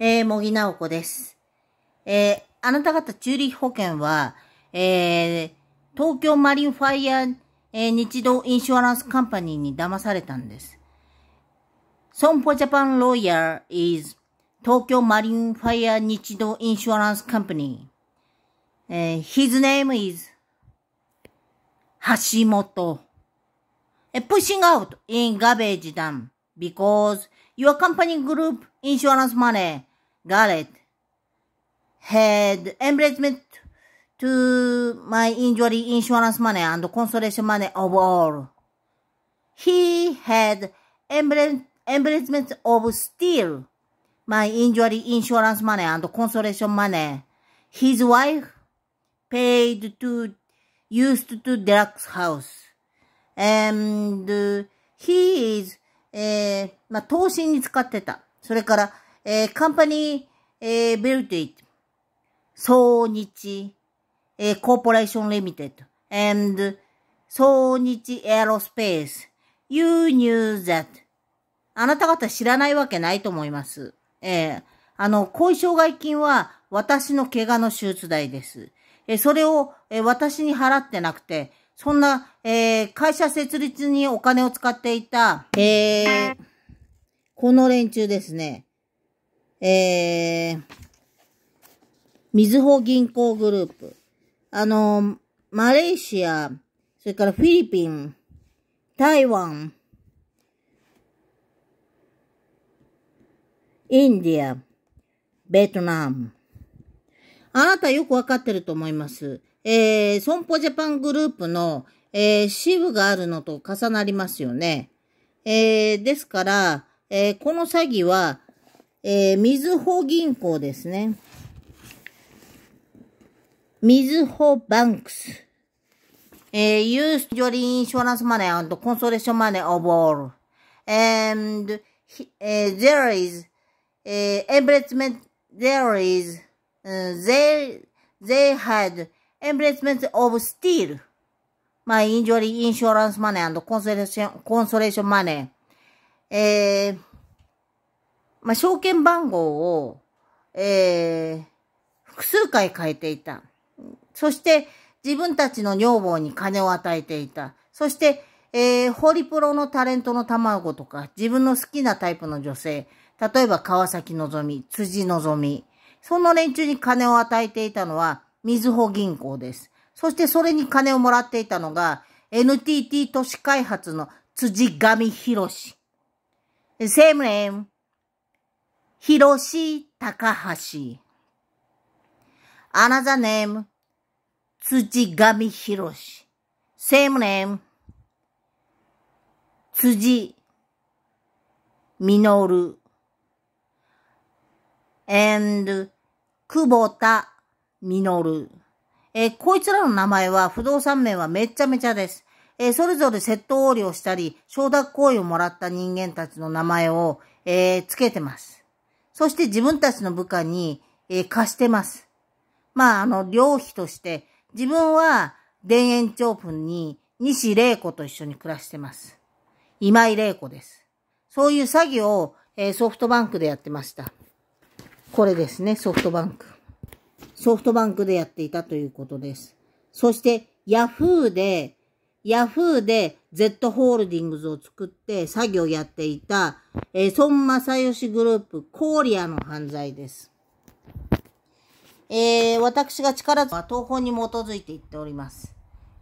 えー、茂木直子です。えー、あなた方チューリッ保険は、えー、東京マリンファイヤー、えー、日動インシュアランスカンパニーに騙されたんです。損保ジャパンロイヤー is 東京マリンファイヤー日動インシュアランスカンパニー。えー、his name is 橋本。え、pushing out in garbage d u m because your company group insurance money, Garrett, had embracement to my injury insurance money and consolation money of all. He had embracement of steel, my injury insurance money and consolation money. His wife paid to used to Deluxe house and まあ、投資に使ってた。それから、えー、カンパニー、えー、ベルティソーニ日、えー、コーポレーションリミテッド、and 総日エアロスペース、you knew that. あなた方知らないわけないと思います。えー、あの、後遺障害金は私の怪我の手術代です。えー、それを、えー、私に払ってなくて、そんな、えー、会社設立にお金を使っていた、えー、この連中ですね、えー、みずほ銀行グループ、あの、マレーシア、それからフィリピン、台湾、インディア、ベトナム。あなたよくわかってると思います。えー、損保ジャパングループの、えー、支部があるのと重なりますよね。えー、ですから、えー、この詐欺は、えー、みずほ銀行ですね。みずほバンクス。えー、used during insurance money and consolation money of all. And there is uh, embracement, there is, uh, they, they had embracement of steel. My injury insurance money and consolation, consolation money. えー、まあ、証券番号を、えー、複数回変えていた。そして、自分たちの女房に金を与えていた。そして、えー、ホリプロのタレントの卵とか、自分の好きなタイプの女性、例えば川崎のぞみ、辻のぞみ、その連中に金を与えていたのは、みずほ銀行です。そしてそれに金をもらっていたのが、NTT 都市開発の辻上博士。same name, Hiroshi Takahashi. Another name, Tsujigami Hiroshi. Same name, Tsuji Minoru. and 久保田実。えー、こいつらの名前は不動産名はめっちゃめちゃです。えー、それぞれ窃盗横領したり、承諾行為をもらった人間たちの名前を、えー、つけてます。そして自分たちの部下に、えー、貸してます。まあ、あの、両費として、自分は田園調布に西玲子と一緒に暮らしてます。今井玲子です。そういう詐欺を、えー、ソフトバンクでやってました。これですね、ソフトバンク。ソフトバンクでやっていたということです。そして、ヤフーで、ヤフーで Z ホールディングズを作って作業やっていた、えー、孫正義グループ、コーリアの犯罪です。えー、私が力は東方に基づいて言っております。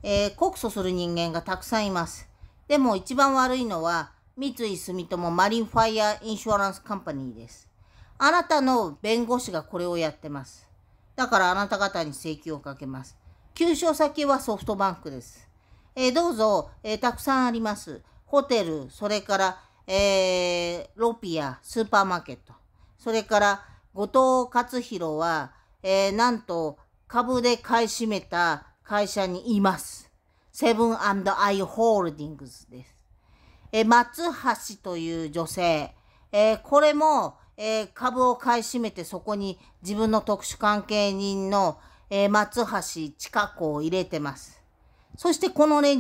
えー、告訴する人間がたくさんいます。でも一番悪いのは、三井住友マリンファイアインシュアランスカンパニーです。あなたの弁護士がこれをやってます。だからあなた方に請求をかけます。求償先はソフトバンクです。えー、どうぞ、えー、たくさんあります。ホテル、それから、えー、ロピア、スーパーマーケット。それから、後藤勝弘は、えー、なんと、株で買い占めた会社にいます。セブンアイ・ホールディングスです。えー、松橋という女性。えー、これも、えー、株を買い占めてそこに自分の特殊関係人の、えー、松橋千佳子を入れてます。そしてこのね、